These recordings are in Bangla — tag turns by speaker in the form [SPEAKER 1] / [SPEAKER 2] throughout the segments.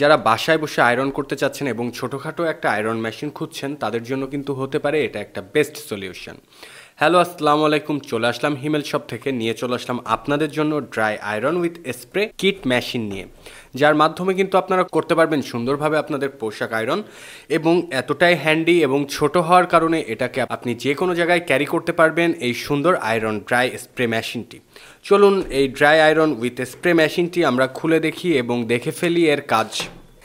[SPEAKER 1] যারা বাসায় বসে আয়রন করতে চাচ্ছেন এবং ছোটোখাটো একটা আয়রন মেশিন খুঁজছেন তাদের জন্য কিন্তু হতে পারে এটা একটা বেস্ট সলিউশন হ্যালো আসসালামু আলাইকুম চলে আসলাম হিমেল শপ থেকে নিয়ে চলে আসলাম আপনাদের জন্য dry iron with spray kit machine নিয়ে যার মাধ্যমে কিন্তু আপনারা করতে পারবেন সুন্দরভাবে আপনাদের পোশাক আয়রন এবং এতটাই হ্যান্ডি এবং ছোট হওয়ার কারণে এটাকে আপনি যে কোনো জায়গায় ক্যারি করতে পারবেন এই সুন্দর আয়রন ড্রাই স্প্রে মেশিনটি চলুন এই ড্রাই আয়রন উইথ স্প্রে মেশিনটি আমরা খুলে দেখি এবং দেখে ফেলি এর কাজ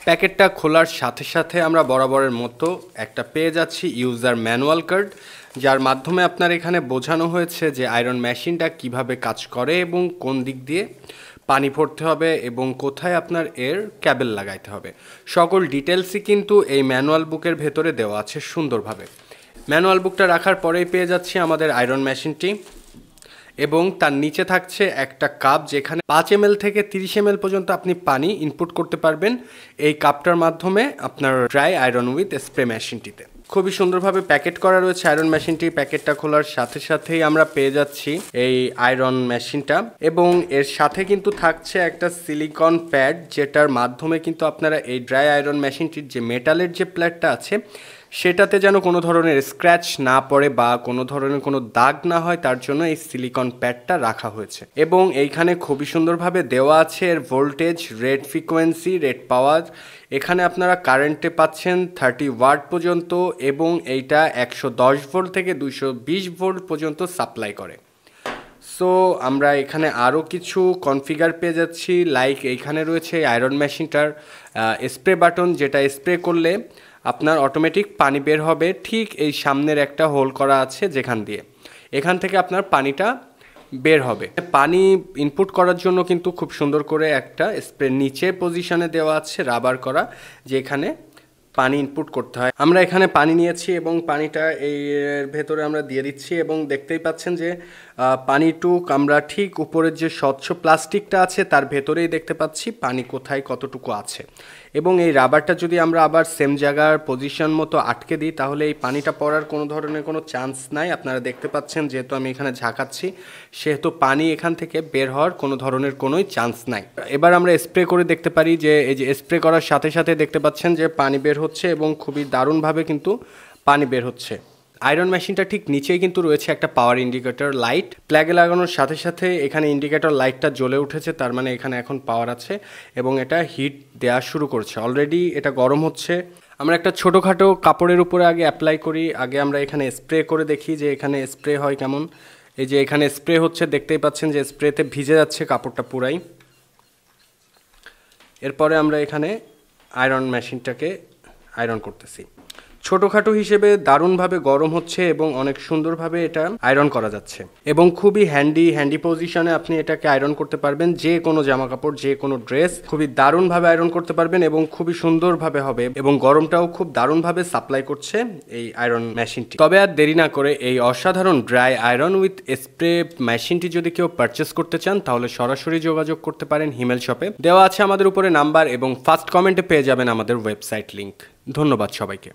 [SPEAKER 1] প্যাকেটটা খোলার সাথে সাথে আমরা বরাবরের মতো একটা পেয়ে যাচ্ছি ইউজার ম্যানুয়াল কার্ড যার মাধ্যমে আপনার এখানে বোঝানো হয়েছে যে আয়রন মেশিনটা কিভাবে কাজ করে এবং কোন দিক দিয়ে পানি ভরতে হবে এবং কোথায় আপনার এর ক্যাবেল লাগাইতে হবে সকল ডিটেলসই কিন্তু এই ম্যানুয়াল বুকের ভেতরে দেওয়া আছে সুন্দরভাবে ম্যানুয়াল বুকটা রাখার পরেই পেয়ে যাচ্ছি আমাদের আয়রন মেশিনটি এবং তার নিচে থাকছে একটা কাপ যেখানে পাঁচ এম থেকে তিরিশ এম পর্যন্ত আপনি পানি ইনপুট করতে পারবেন এই কাপটার মাধ্যমে আপনার ড্রাই আয়রন উইথ স্প্রে মেশিনটিতে খুবই সুন্দরভাবে প্যাকেট করা রয়েছে আয়রন মেশিনটি প্যাকেটটা খোলার সাথে সাথেই আমরা পেয়ে যাচ্ছি এই আয়রন মেশিনটা এবং এর সাথে কিন্তু থাকছে একটা সিলিকন প্যাড যেটার মাধ্যমে কিন্তু আপনারা এই ড্রাই আয়রন মেশিনটির যে মেটালের যে প্ল্যাটটা আছে সেটাতে যেন কোনো ধরনের স্ক্র্যাচ না পড়ে বা কোনো ধরনের কোনো দাগ না হয় তার জন্য এই সিলিকন প্যাডটা রাখা হয়েছে এবং এইখানে খুবই সুন্দরভাবে দেওয়া আছে এর voltage rated frequency rated power এখানে আপনারা কারেন্টে পাচ্ছেন থার্টি ওয়াট পর্যন্ত এবং এইটা একশো দশ ভোল্ট থেকে দুশো বিশ ভোল্ট পর্যন্ত সাপ্লাই করে সো আমরা এখানে আরও কিছু কনফিগার পেয়ে যাচ্ছি লাইক এইখানে রয়েছে আয়রন মেশিনটার স্প্রে বাটন যেটা স্প্রে করলে আপনার অটোমেটিক পানি বের হবে ঠিক এই সামনের একটা হোল করা আছে যেখান দিয়ে এখান থেকে আপনার পানিটা বের হবে পানি ইনপুট করার জন্য কিন্তু খুব সুন্দর করে একটা স্প্রে নিচে পজিশনে দেওয়া আছে রাবার করা যেখানে পানি ইনপুট করতে হয় আমরা এখানে পানি নিয়েছি এবং পানিটা এই ভেতরে আমরা দিয়ে দিচ্ছি এবং দেখতেই পাচ্ছেন যে পানিটুক আমরা ঠিক উপরের যে স্বচ্ছ প্লাস্টিকটা আছে তার ভেতরেই দেখতে পাচ্ছি পানি কোথায় কতটুকু আছে এবং এই রাবারটা যদি আমরা আবার সেম জায়গার পজিশন মতো আটকে দিই তাহলে এই পানিটা পড়ার কোনো ধরনের কোনো চান্স নাই আপনারা দেখতে পাচ্ছেন যেহেতু আমি এখানে ঝাঁকাচ্ছি সেহেতু পানি এখান থেকে বের হওয়ার কোনো ধরনের কোনোই চান্স নাই এবার আমরা স্প্রে করে দেখতে পারি যে এই যে স্প্রে করার সাথে সাথে দেখতে পাচ্ছেন যে পানি বের হচ্ছে এবং খুবই দারুণভাবে কিন্তু পানি বের হচ্ছে আয়রন মেশিনটা ঠিক নিচেই কিন্তু রয়েছে একটা পাওয়ার ইন্ডিকেটর লাইট প্ল্যাগে লাগানোর সাথে সাথে এখানে ইন্ডিকেটর লাইটটা জ্বলে উঠেছে তার মানে এখানে এখন পাওয়ার আছে এবং এটা হিট দেওয়া শুরু করছে অলরেডি এটা গরম হচ্ছে আমরা একটা ছোটোখাটো কাপড়ের উপরে আগে অ্যাপ্লাই করি আগে আমরা এখানে স্প্রে করে দেখি যে এখানে স্প্রে হয় কেমন এই যে এখানে স্প্রে হচ্ছে দেখতেই পাচ্ছেন যে স্প্রেতে ভিজে যাচ্ছে কাপড়টা পুরাই এরপরে আমরা এখানে আয়রন মেশিনটাকে আয়রন করতেছি ছোটোখাটো হিসেবে দারুণভাবে গরম হচ্ছে এবং অনেক সুন্দরভাবে এটা আয়রন করা যাচ্ছে এবং খুবই হ্যান্ডি হ্যান্ডি পজিশনে আপনি এটাকে আয়রন করতে পারবেন যে কোনো জামা কাপড় যে কোনো ড্রেস খুবই দারুণভাবে আয়রন করতে পারবেন এবং খুবই সুন্দরভাবে হবে এবং গরমটাও খুব দারুণভাবে সাপ্লাই করছে এই আয়রন মেশিনটি তবে আর দেরি না করে এই অসাধারণ ড্রাই আয়রন উইথ স্প্রে মেশিনটি যদি কেউ পারচেস করতে চান তাহলে সরাসরি যোগাযোগ করতে পারেন হিমেল শপে দেওয়া আছে আমাদের উপরে নাম্বার এবং ফার্স্ট কমেন্টে পেয়ে যাবেন আমাদের ওয়েবসাইট লিঙ্ক ধন্যবাদ সবাইকে